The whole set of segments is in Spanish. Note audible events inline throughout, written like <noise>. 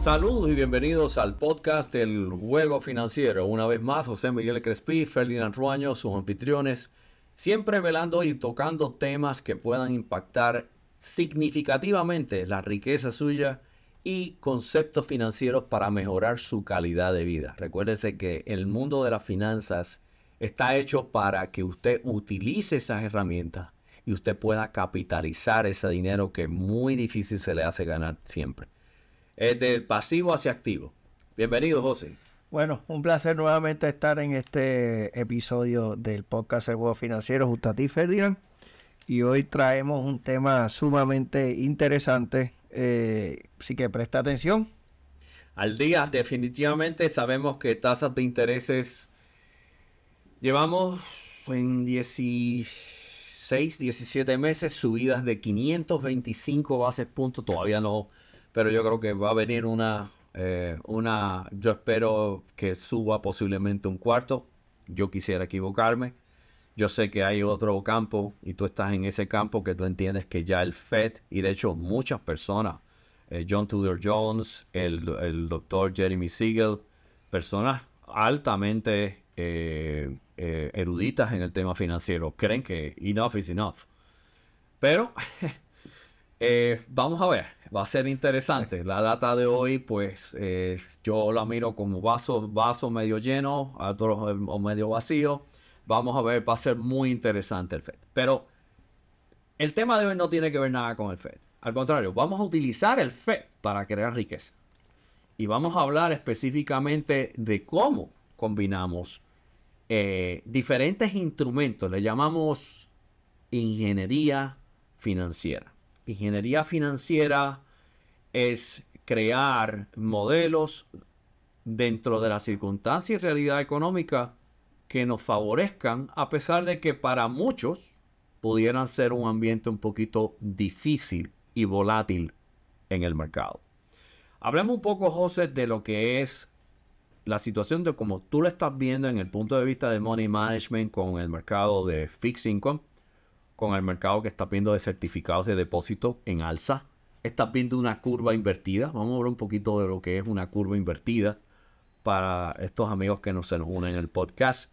Saludos y bienvenidos al podcast del Juego Financiero. Una vez más, José Miguel Crespi, Ferdinand Ruaño, sus anfitriones, siempre velando y tocando temas que puedan impactar significativamente la riqueza suya y conceptos financieros para mejorar su calidad de vida. Recuérdese que el mundo de las finanzas está hecho para que usted utilice esas herramientas y usted pueda capitalizar ese dinero que muy difícil se le hace ganar siempre es del pasivo hacia activo. Bienvenido, José. Bueno, un placer nuevamente estar en este episodio del podcast de Juego Financiero junto a ti, Ferdinand. Y hoy traemos un tema sumamente interesante, eh, así que presta atención. Al día, definitivamente sabemos que tasas de intereses llevamos en 16, 17 meses subidas de 525 bases puntos, todavía no pero yo creo que va a venir una, eh, una, yo espero que suba posiblemente un cuarto, yo quisiera equivocarme, yo sé que hay otro campo y tú estás en ese campo que tú entiendes que ya el FED y de hecho muchas personas, eh, John Tudor Jones, el, el doctor Jeremy Siegel, personas altamente eh, eruditas en el tema financiero, creen que enough is enough. Pero <laughs> Eh, vamos a ver, va a ser interesante. La data de hoy, pues eh, yo la miro como vaso, medio lleno o medio vacío. Vamos a ver, va a ser muy interesante el FED. Pero el tema de hoy no tiene que ver nada con el FED. Al contrario, vamos a utilizar el FED para crear riqueza. Y vamos a hablar específicamente de cómo combinamos eh, diferentes instrumentos. Le llamamos ingeniería financiera. Ingeniería financiera es crear modelos dentro de las circunstancias y realidad económica que nos favorezcan, a pesar de que para muchos pudieran ser un ambiente un poquito difícil y volátil en el mercado. Hablemos un poco, José, de lo que es la situación de como tú lo estás viendo en el punto de vista de money management con el mercado de fixed income con el mercado que está viendo de certificados de depósito en alza. Está viendo una curva invertida. Vamos a hablar un poquito de lo que es una curva invertida para estos amigos que nos se nos unen en el podcast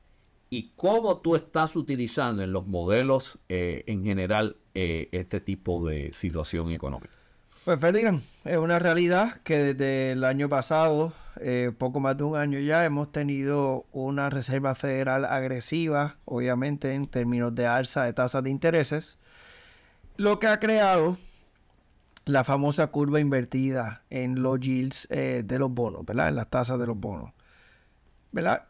y cómo tú estás utilizando en los modelos eh, en general eh, este tipo de situación económica. Pues Ferdinand, es una realidad que desde el año pasado eh, poco más de un año ya, hemos tenido una Reserva Federal agresiva, obviamente en términos de alza de tasas de intereses, lo que ha creado la famosa curva invertida en los yields eh, de los bonos, ¿verdad? En las tasas de los bonos, ¿verdad?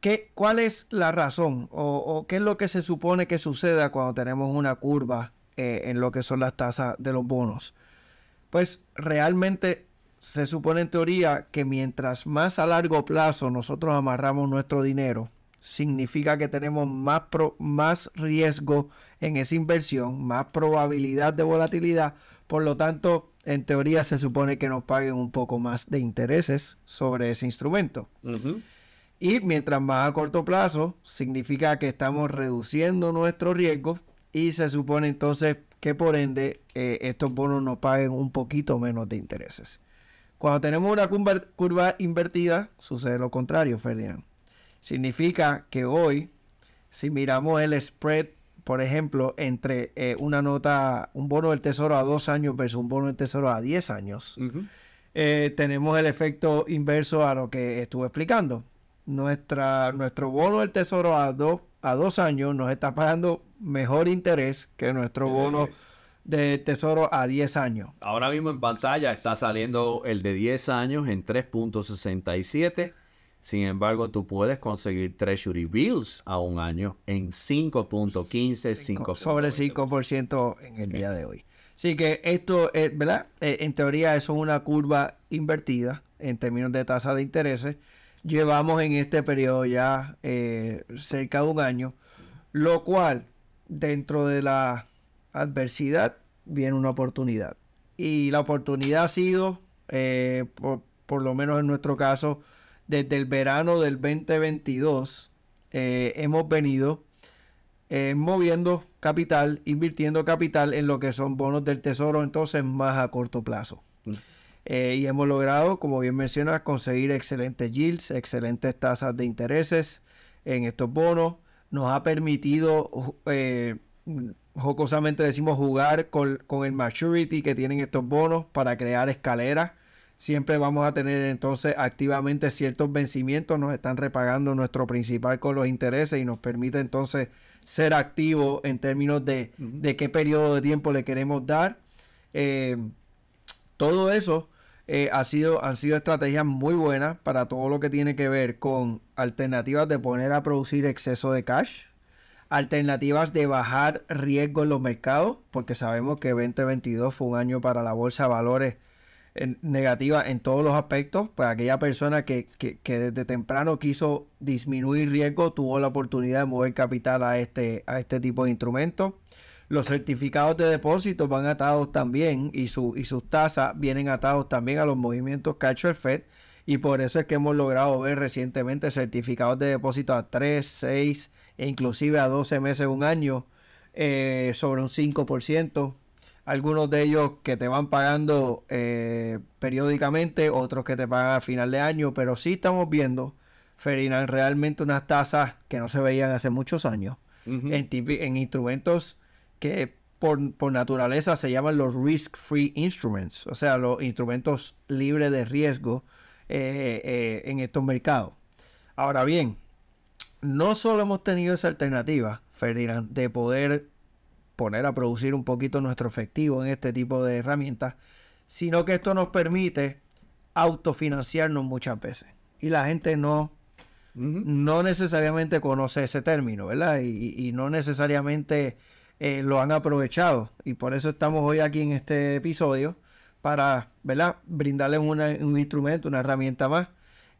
¿Qué, ¿Cuál es la razón o, qué es lo que se supone que suceda cuando tenemos una curva eh, en lo que son las tasas de los bonos? Pues realmente se supone en teoría que mientras más a largo plazo nosotros amarramos nuestro dinero, significa que tenemos más, más riesgo en esa inversión, más probabilidad de volatilidad. Por lo tanto, en teoría se supone que nos paguen un poco más de intereses sobre ese instrumento. Y mientras más a corto plazo, significa que estamos reduciendo nuestro riesgo y se supone entonces que por ende eh, estos bonos nos paguen un poquito menos de intereses. Cuando tenemos una curva, invertida, sucede lo contrario, Ferdinand. Significa que hoy, si miramos el spread, por ejemplo, entre eh, una nota, un bono del tesoro a dos años versus un bono del tesoro a diez años, eh, tenemos el efecto inverso a lo que estuve explicando. Nuestra, nuestro bono del tesoro a, a dos años nos está pagando mejor interés que nuestro bono de Tesoro a 10 años. Ahora mismo en pantalla está saliendo el de 10 años en 3.67. Sin embargo, tú puedes conseguir Treasury Bills a un año en 5.15, sobre 5% en el día de hoy. Así que esto, es, eh, ¿verdad? Eh, en teoría eso es una curva invertida en términos de tasa de intereses. Llevamos en este periodo ya eh, cerca de un año, lo cual dentro de la adversidad viene una oportunidad. Y la oportunidad ha sido, eh, por, lo menos en nuestro caso, desde el verano del 2022, eh, hemos venido eh, moviendo capital, invirtiendo capital en lo que son bonos del tesoro, entonces más a corto plazo. Mm. y hemos logrado, como bien mencionas, conseguir excelentes yields, excelentes tasas de intereses en estos bonos. Nos ha permitido jocosamente decimos jugar con, el maturity que tienen estos bonos para crear escaleras. Siempre vamos a tener entonces activamente ciertos vencimientos, nos están repagando nuestro principal con los intereses y nos permite entonces ser activo en términos de, qué periodo de tiempo le queremos dar. Eh, todo eso eh, ha sido, han sido estrategias muy buenas para todo lo que tiene que ver con alternativas de poner a producir exceso de cash alternativas de bajar riesgo en los mercados, porque sabemos que 2022 fue un año para la bolsa de valores negativa en todos los aspectos, pues aquella persona que, desde temprano quiso disminuir riesgo tuvo la oportunidad de mover capital a este, a este tipo de instrumentos. Los certificados de depósito van atados también y, su, y sus tasas vienen atados también a los movimientos que ha FED y por eso es que hemos logrado ver recientemente certificados de depósito a 3, 6 e inclusive a 12 meses, un año, eh, sobre un 5%. Algunos de ellos que te van pagando eh, periódicamente, otros que te pagan a final de año, pero sí estamos viendo, Ferinan, realmente unas tasas que no se veían hace muchos años en, instrumentos que por, por, naturaleza se llaman los risk-free instruments, o sea, los instrumentos libres de riesgo, eh, eh, en estos mercados. Ahora bien, no solo hemos tenido esa alternativa, Ferdinand, de poder poner a producir un poquito nuestro efectivo en este tipo de herramientas, sino que esto nos permite autofinanciarnos muchas veces. Y la gente no, no necesariamente conoce ese término, ¿verdad? Y, no necesariamente eh, lo han aprovechado. Y por eso estamos hoy aquí en este episodio para ¿verdad? brindarles un instrumento, una herramienta más,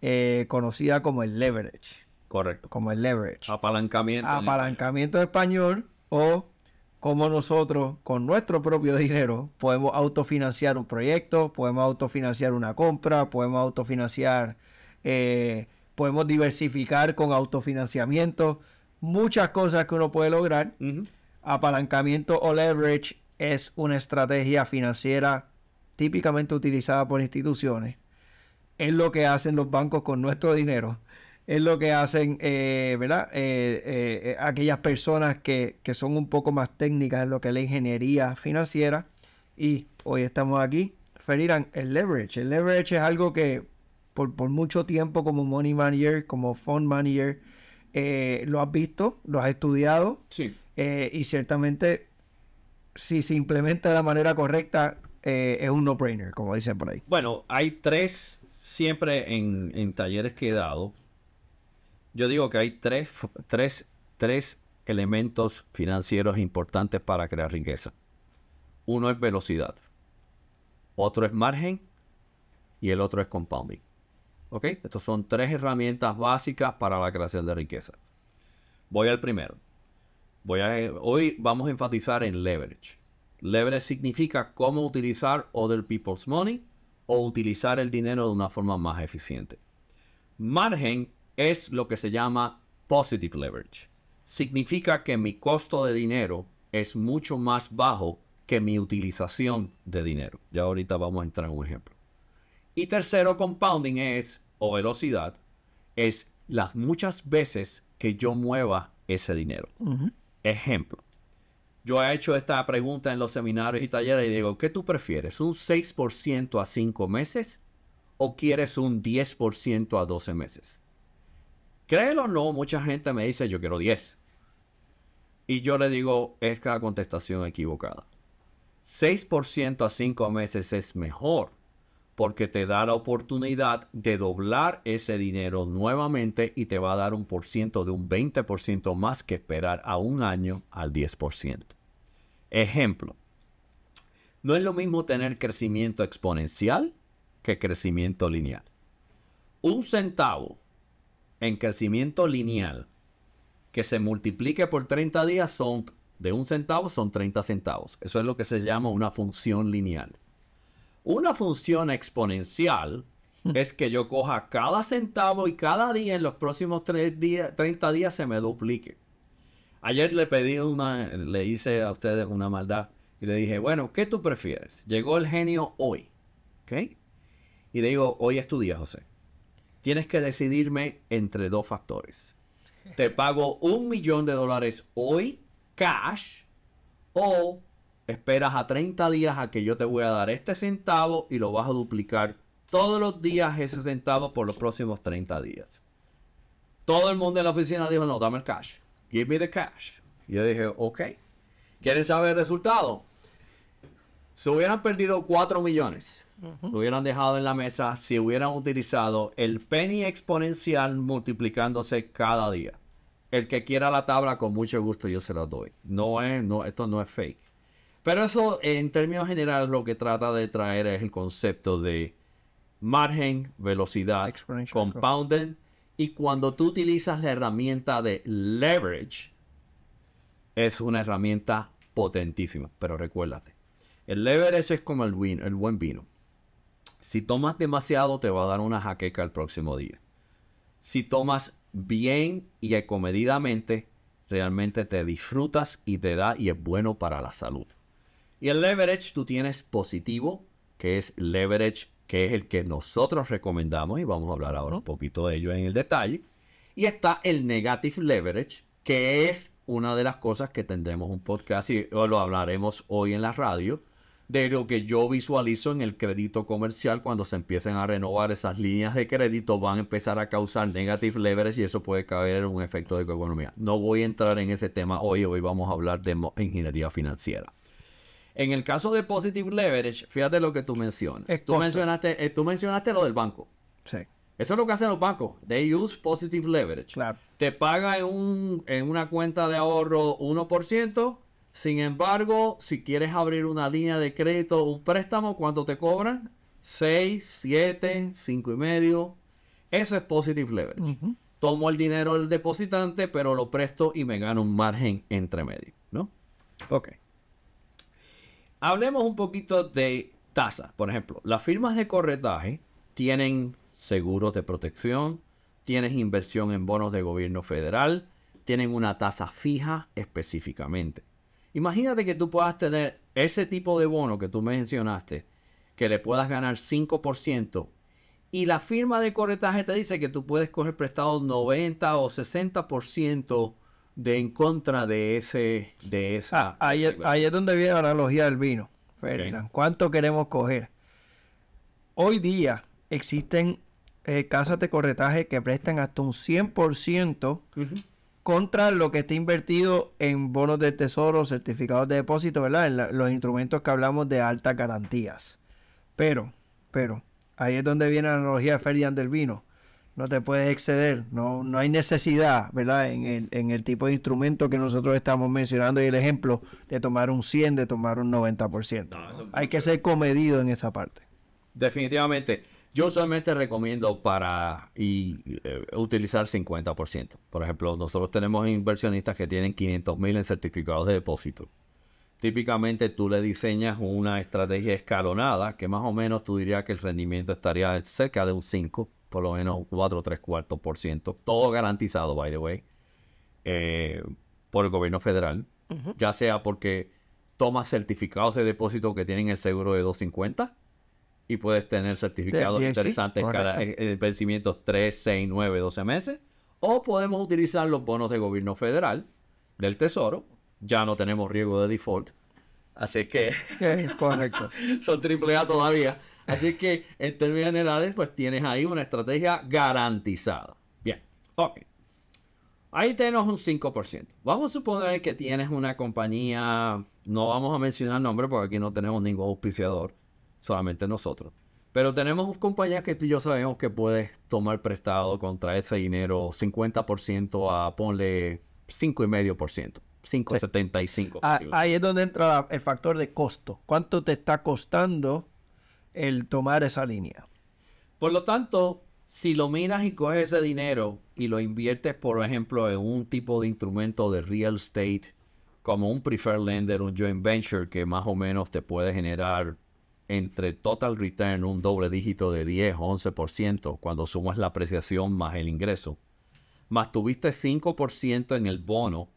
eh, conocida como el leverage. Correcto. Como el leverage. Apalancamiento. Apalancamiento español o como nosotros con nuestro propio dinero podemos autofinanciar un proyecto, podemos autofinanciar una compra, podemos autofinanciar, eh, podemos diversificar con autofinanciamiento, muchas cosas que uno puede lograr. Apalancamiento o leverage es una estrategia financiera típicamente utilizada por instituciones, es lo que hacen los bancos con nuestro dinero, es lo que hacen, eh, ¿verdad? Eh, eh, aquellas personas que, son un poco más técnicas en lo que es la ingeniería financiera. Y hoy estamos aquí, Ferirán, el leverage. El leverage es algo que por, por mucho tiempo como money manager, como fund manager, lo has visto, lo has estudiado. Sí. y ciertamente, si se implementa de la manera correcta, eh, es un no-brainer, como dicen por ahí. Bueno, hay tres siempre en, talleres que he dado. Yo digo que hay tres, tres, tres elementos financieros importantes para crear riqueza. Uno es velocidad, otro es margen y el otro es compounding. ¿Ok? Estos son tres herramientas básicas para la creación de riqueza. Voy al primero. Voy a, hoy vamos a enfatizar en leverage. Leverage significa cómo utilizar other people's money o utilizar el dinero de una forma más eficiente. Margen es lo que se llama positive leverage. Significa que mi costo de dinero es mucho más bajo que mi utilización de dinero. Ya ahorita vamos a entrar en un ejemplo. Y tercero, compounding es, o velocidad, es las muchas veces que yo mueva ese dinero. Ejemplo, yo he hecho esta pregunta en los seminarios y talleres y digo, ¿qué tú prefieres? ¿Un 6% a 5 meses o quieres un 10% a 12 meses? Créelo o no, mucha gente me dice, yo quiero 10. Y yo le digo, es la contestación equivocada. 6% a 5 meses es mejor porque te da la oportunidad de doblar ese dinero nuevamente y te va a dar un por ciento de un 20% más que esperar a un año al 10%. Ejemplo, no es lo mismo tener crecimiento exponencial que crecimiento lineal. Un centavo en crecimiento lineal que se multiplique por 30 días son de un centavo son 30 centavos. Eso es lo que se llama una función lineal. Una función exponencial hmm. es que yo coja cada centavo y cada día en los próximos días, 30 días se me duplique. Ayer le pedí una, le hice a ustedes una maldad y le dije, bueno, ¿qué tú prefieres? Llegó el genio hoy, ¿ok? Y le digo, hoy es tu día, José. Tienes que decidirme entre dos factores. Te pago un millón de dólares hoy, cash, o Esperas a 30 días a que yo te voy a dar este centavo y lo vas a duplicar todos los días ese centavo por los próximos 30 días. Todo el mundo en la oficina dijo, no, dame el cash. Give me the cash. yo dije, ok. ¿Quieren saber el resultado? Se hubieran perdido 4 millones. Lo hubieran dejado en la mesa si hubieran utilizado el penny exponencial multiplicándose cada día. El que quiera la tabla, con mucho gusto yo se la doy. No es, no, esto no es fake. Pero eso, en términos generales, lo que trata de traer es el concepto de margen, velocidad, compounding. Y cuando tú utilizas la herramienta de leverage, es una herramienta potentísima. Pero recuérdate, el leverage es como el, vino, el buen vino. Si tomas demasiado, te va a dar una jaqueca el próximo día. Si tomas bien y comedidamente, realmente te disfrutas y te da y es bueno para la salud. Y el leverage tú tienes positivo, que es leverage, que es el que nosotros recomendamos y vamos a hablar ahora un poquito de ello en el detalle. Y está el negative leverage, que es una de las cosas que tendremos un podcast y lo hablaremos hoy en la radio, de lo que yo visualizo en el crédito comercial cuando se empiecen a renovar esas líneas de crédito van a empezar a causar negative leverage y eso puede caer en un efecto de economía. No voy a entrar en ese tema hoy, hoy vamos a hablar de ingeniería financiera. En el caso de positive leverage, fíjate lo que tú mencionas. tú mencionaste, eh, tú mencionaste lo del banco. Sí. Eso es lo que hacen los bancos. They use positive leverage. Te paga en, una cuenta de ahorro 1%. Sin embargo, si quieres abrir una línea de crédito, un préstamo, ¿cuánto te cobran? 6, 7, 5 y medio. Eso es positive leverage. Tomo el dinero del depositante, pero lo presto y me gano un margen entre medio, ¿no? Ok. Hablemos un poquito de tasas, por ejemplo. Las firmas de corretaje tienen seguros de protección, tienen inversión en bonos de gobierno federal, tienen una tasa fija específicamente. Imagínate que tú puedas tener ese tipo de bono que tú mencionaste, que le puedas ganar 5%, y la firma de corretaje te dice que tú puedes coger prestado 90 o 60% de en contra de ese de esa. Ah, ahí, es donde viene la analogía del vino, Ferdinand. ¿Cuánto queremos coger? Hoy día existen eh, casas de corretaje que prestan hasta un 100% contra lo que está invertido en bonos de tesoro, certificados de depósito, ¿verdad? En los instrumentos que hablamos de altas garantías. Pero, pero, ahí es donde viene la analogía de Ferdinand del vino no te puedes exceder, no, no hay necesidad, ¿verdad? En el, tipo de instrumento que nosotros estamos mencionando y el ejemplo de tomar un 100, de tomar un 90%. hay que ser comedido en esa parte. Definitivamente. Yo solamente recomiendo para y, eh, utilizar 50%. Por ejemplo, nosotros tenemos inversionistas que tienen 500 mil en certificados de depósito. Típicamente tú le diseñas una estrategia escalonada que más o menos tú dirías que el rendimiento estaría cerca de un 5 por lo menos 4 o 3 cuartos por ciento, todo garantizado, by the way, eh, por el gobierno federal, ya sea porque tomas certificados de depósito que tienen el seguro de 250 y puedes tener certificados interesantes en vencimientos el vencimiento 3, 6, 9, 12 meses, o podemos utilizar los bonos de gobierno federal del Tesoro, ya no tenemos riesgo de default, así que... <laughs> son triple A todavía. Así que, en términos generales, pues tienes ahí una estrategia garantizada. Bien, ok. Ahí tenemos un 5%. Vamos a suponer que tienes una compañía, no vamos a mencionar nombre porque aquí no tenemos ningún auspiciador, solamente nosotros. Pero tenemos compañías que tú y yo sabemos que puedes tomar prestado contra ese dinero 50% a ponle 5,5%. 5,75. Ahí es donde entra el factor de costo. ¿Cuánto te está costando el tomar esa línea. Por lo tanto, si lo minas y coges ese dinero y lo inviertes, por ejemplo, en un tipo de instrumento de real estate, como un preferred lender, un joint venture, que más o menos te puede generar entre total return un doble dígito de 10 o 11% cuando sumas la apreciación más el ingreso. Más tuviste 5% en el bono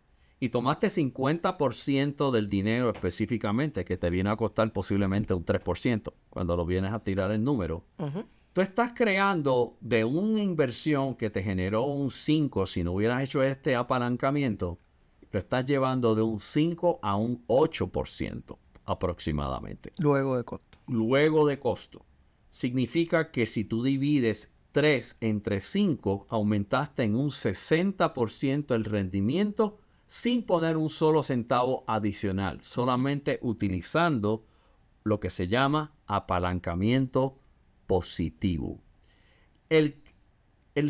y tomaste 50% del dinero específicamente, que te viene a costar posiblemente un 3%, cuando lo vienes a tirar el número, tú estás creando de una inversión que te generó un 5, si no hubieras hecho este apalancamiento, te estás llevando de un 5 a un 8% aproximadamente. Luego de costo. Luego de costo. Significa que si tú divides 3 entre 5, aumentaste en un 60% el rendimiento sin poner un solo centavo adicional, solamente utilizando lo que se llama apalancamiento positivo. El,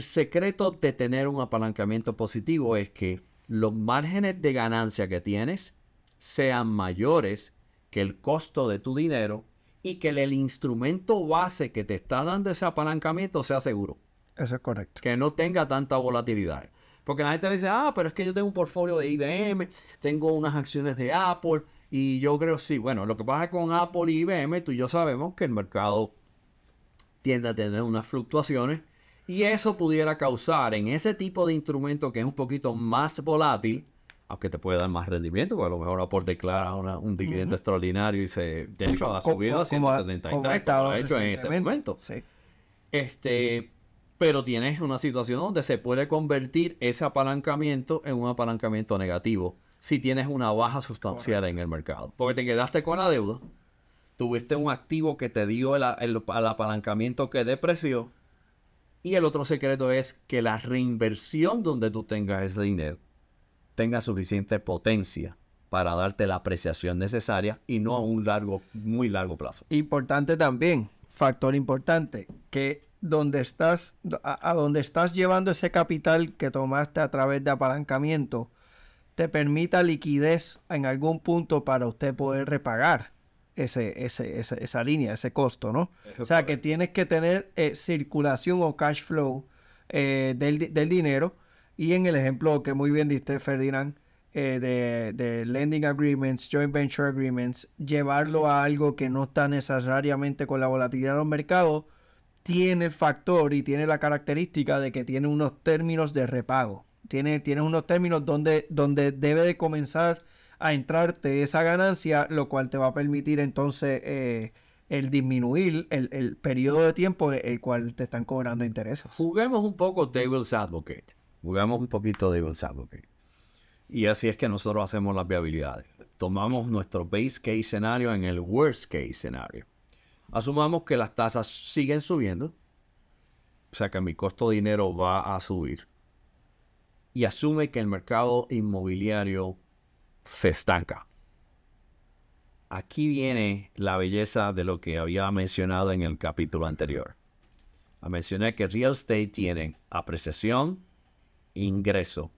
secreto de tener un apalancamiento positivo es que los márgenes de ganancia que tienes sean mayores que el costo de tu dinero y que el, el, instrumento base que te está dando ese apalancamiento sea seguro. Eso es correcto. Que no tenga tanta volatilidad. Porque la gente dice, ah, pero es que yo tengo un portfolio de IBM, tengo unas acciones de Apple, y yo creo sí. Bueno, lo que pasa con Apple y IBM, tú y yo sabemos que el mercado tiende a tener unas fluctuaciones, y eso pudiera causar en ese tipo de instrumento que es un poquito más volátil, aunque te puede dar más rendimiento, porque a lo mejor Apple declara un dividendo extraordinario y se, de hecho, ha subido a 173, como ha, hecho en este momento. Este, pero tienes una situación donde se puede convertir ese apalancamiento en un apalancamiento negativo si tienes una baja sustancial en el mercado. Porque te quedaste con la deuda, tuviste un activo que te dio el, el apalancamiento que depreció, y el otro secreto es que la reinversión donde tú tengas ese dinero tenga suficiente potencia para darte la apreciación necesaria y no a un largo, muy largo plazo. Importante también, factor importante, que donde estás, a, donde estás llevando ese capital que tomaste a través de apalancamiento, te permita liquidez en algún punto para usted poder repagar ese, ese, esa, línea, ese costo, ¿no? o sea, que tienes que tener eh, circulación o cash flow eh, del, dinero. Y en el ejemplo que muy bien diste, Ferdinand, eh, de, de, lending agreements, joint venture agreements, llevarlo a algo que no está necesariamente con la volatilidad de los mercados, tiene factor y tiene la característica de que tiene unos términos de repago. Tiene, tiene unos términos donde, donde debe de comenzar a entrarte esa ganancia, lo cual te va a permitir entonces eh, el disminuir el, periodo de tiempo eh, el cual te están cobrando intereses. Juguemos un poco Devil's Advocate. Juguemos un poquito Devil's Advocate. Y así es que nosotros hacemos las viabilidades. Tomamos nuestro base case escenario en el worst case escenario. Asumamos que las tasas siguen subiendo, o sea que mi costo de dinero va a subir. Y asume que el mercado inmobiliario se estanca. Aquí viene la belleza de lo que había mencionado en el capítulo anterior. Ah, mencioné que real estate tiene apreciación, ingreso,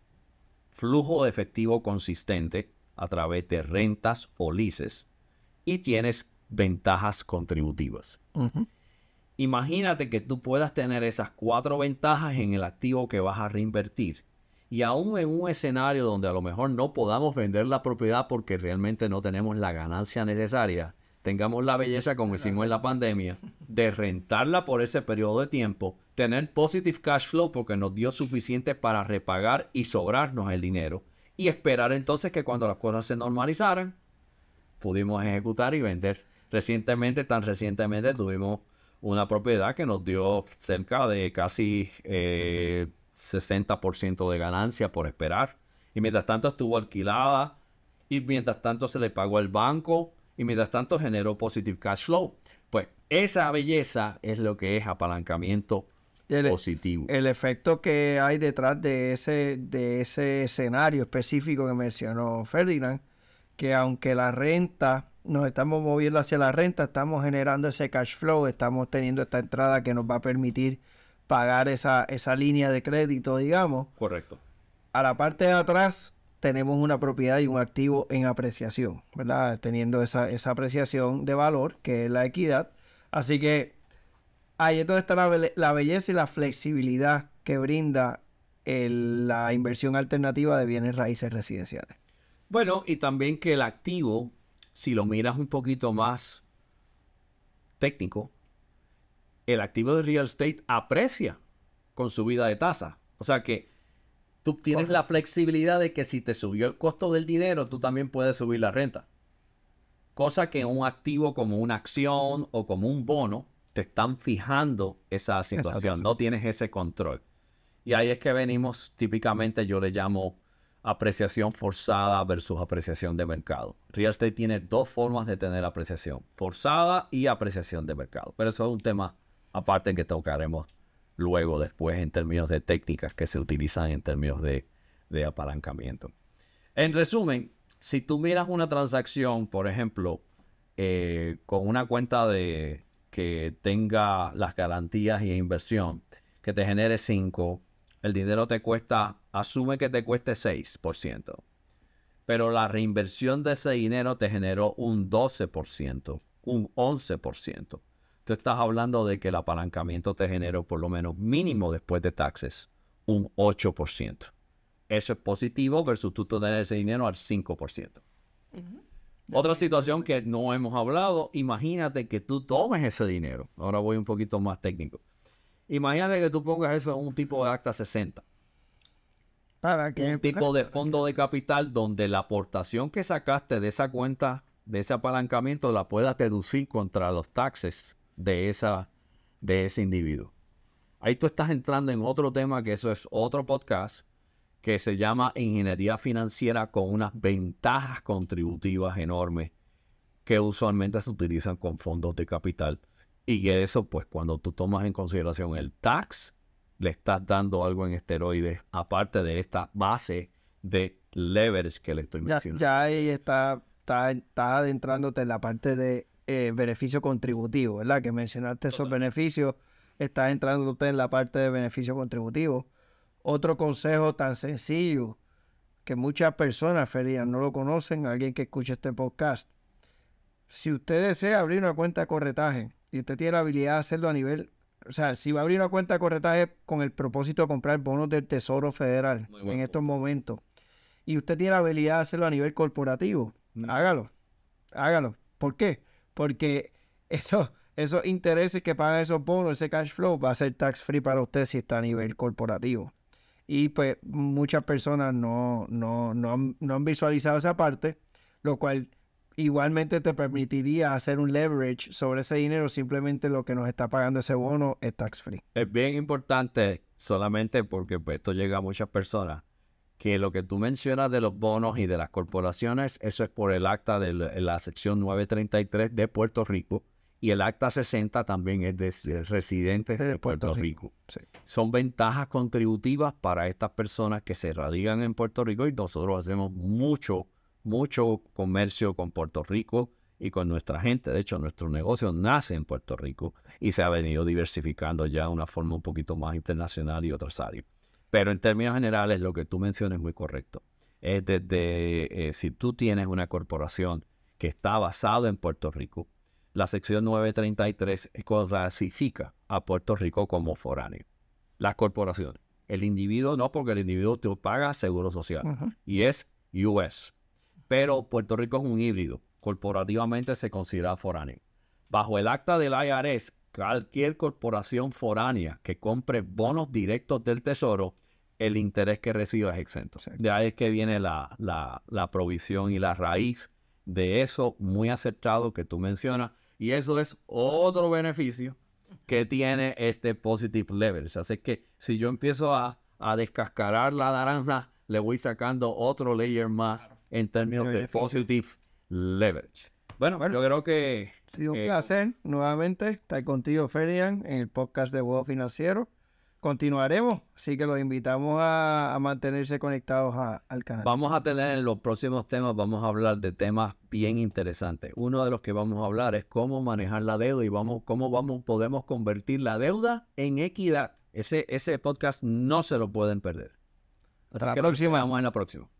flujo de efectivo consistente a través de rentas o leases y tienes ventajas contributivas. Imagínate que tú puedas tener esas cuatro ventajas en el activo que vas a reinvertir. Y aún en un escenario donde a lo mejor no podamos vender la propiedad porque realmente no tenemos la ganancia necesaria, tengamos la belleza como hicimos en la pandemia, de rentarla por ese periodo de tiempo, tener positive cash flow porque nos dio suficiente para repagar y sobrarnos el dinero. Y esperar entonces que cuando las cosas se normalizaran, pudimos ejecutar y vender. Recientemente, tan recientemente tuvimos una propiedad que nos dio cerca de casi 60% eh, de ganancia por esperar. Y mientras tanto estuvo alquilada y mientras tanto se le pagó al banco y mientras tanto generó positive cash flow. Pues esa belleza es lo que es apalancamiento e-, positivo. El efecto que hay detrás de ese, de ese escenario específico que mencionó Ferdinand, que aunque la renta nos estamos moviendo hacia la renta, estamos generando ese cash flow, estamos teniendo esta entrada que nos va a permitir pagar esa, esa línea de crédito, digamos. Correcto. A la parte de atrás tenemos una propiedad y un activo en apreciación, ¿verdad? Teniendo esa, apreciación de valor, que es la equidad. Así que ahí es donde está la, belleza y la flexibilidad que brinda la inversión alternativa de bienes raíces residenciales. Bueno, y también que el activo si lo miras un poquito más técnico, el activo de real estate aprecia con subida de tasa. O sea que tú tienes la flexibilidad de que si te subió el costo del dinero, tú también puedes subir la renta. Cosa que un activo como una acción o como un bono te están fijando esa situación, no tienes ese control. Y ahí es que venimos, típicamente yo le llamo apreciación forzada versus apreciación de mercado. Real estate tiene dos formas de tener apreciación, forzada y apreciación de mercado. Pero eso es un tema aparte que tocaremos luego después en términos de técnicas que se utilizan en términos de, apalancamiento. En resumen, si tú miras una transacción, por ejemplo, eh, con una cuenta de que tenga las garantías y inversión, que te genere 5, el dinero te cuesta asume que te cueste 6%, pero la reinversión de ese dinero te generó un 12%, un 11%. Tú estás hablando de que el apalancamiento te generó por lo menos mínimo después de taxes, un 8%. Eso es positivo versus tú tener ese dinero al 5%. Otra situación que no hemos hablado, imagínate que tú tomes ese dinero. Ahora voy un poquito más técnico. Imagínate que tú pongas eso un tipo de acta 60 un tipo de fondo de capital donde la aportación que sacaste de esa cuenta, de ese apalancamiento, la puedas deducir contra los taxes de, esa, de ese individuo. Ahí tú estás entrando en otro tema que eso es otro podcast que se llama Ingeniería Financiera con unas ventajas contributivas enormes que usualmente se utilizan con fondos de capital. Y eso, pues cuando tú tomas en consideración el tax le estás dando algo en esteroides, aparte de esta base de levers que le estoy mencionando. Ya, ahí está, está, adentrándote en la parte de eh, beneficio contributivo, ¿verdad? Que mencionaste esos beneficios, está adentrándote en la parte de beneficio contributivo. Otro consejo tan sencillo que muchas personas, Feria, no lo conocen, alguien que escuche este podcast. Si usted desea abrir una cuenta de corretaje y usted tiene la habilidad de hacerlo a nivel o sea, si va a abrir una cuenta de corretaje con el propósito de comprar bonos del Tesoro Federal en estos momentos y usted tiene la habilidad de hacerlo a nivel corporativo, mm. hágalo, hágalo. ¿Por qué? Porque eso, esos intereses que pagan esos bonos, ese cash flow, va a ser tax free para usted si está a nivel corporativo. Y pues muchas personas no, no, no, no han visualizado esa parte, lo cual igualmente te permitiría hacer un leverage sobre ese dinero, simplemente lo que nos está pagando ese bono es tax free. Es bien importante, solamente porque pues, esto llega a muchas personas, que lo que tú mencionas de los bonos y de las corporaciones, eso es por el acta de la sección 933 de Puerto Rico. Y el acta 60 también es de residentes de, Puerto, Rico. Son ventajas contributivas para estas personas que se radican en Puerto Rico y nosotros hacemos mucho mucho comercio con Puerto Rico y con nuestra gente. De hecho, nuestro negocio nace en Puerto Rico y se ha venido diversificando ya de una forma un poquito más internacional y otras áreas. Pero en términos generales, lo que tú mencionas es muy correcto. Es desde, eh, si tú tienes una corporación que está basada en Puerto Rico, la sección 933 clasifica a Puerto Rico como foráneo. Las corporaciones. El individuo no, porque el individuo te paga seguro social y es US, pero Puerto Rico es un híbrido. Corporativamente se considera foráneo. Bajo el acta del IRS, cualquier corporación foránea que compre bonos directos del Tesoro, el interés que reciba es exento. De ahí es que viene la, provisión y la raíz de eso muy aceptado que tú mencionas. Y eso es otro beneficio que tiene este positive leverage. Así que si yo empiezo a, a descascarar la naranja, le voy sacando otro layer más en términos de positive leverage. Bueno, yo creo que... Ha sido un eh, placer nuevamente estar contigo, Ferian, en el podcast de Huevo Financiero. Continuaremos, así que los invitamos a, mantenerse conectados al canal. Vamos a tener en los próximos temas, vamos a hablar de temas bien interesantes. Uno de los que vamos a hablar es cómo manejar la deuda y vamos, cómo vamos, podemos convertir la deuda en equidad. Ese, ese podcast no se lo pueden perder. Hasta la próxima. Vamos en la próxima.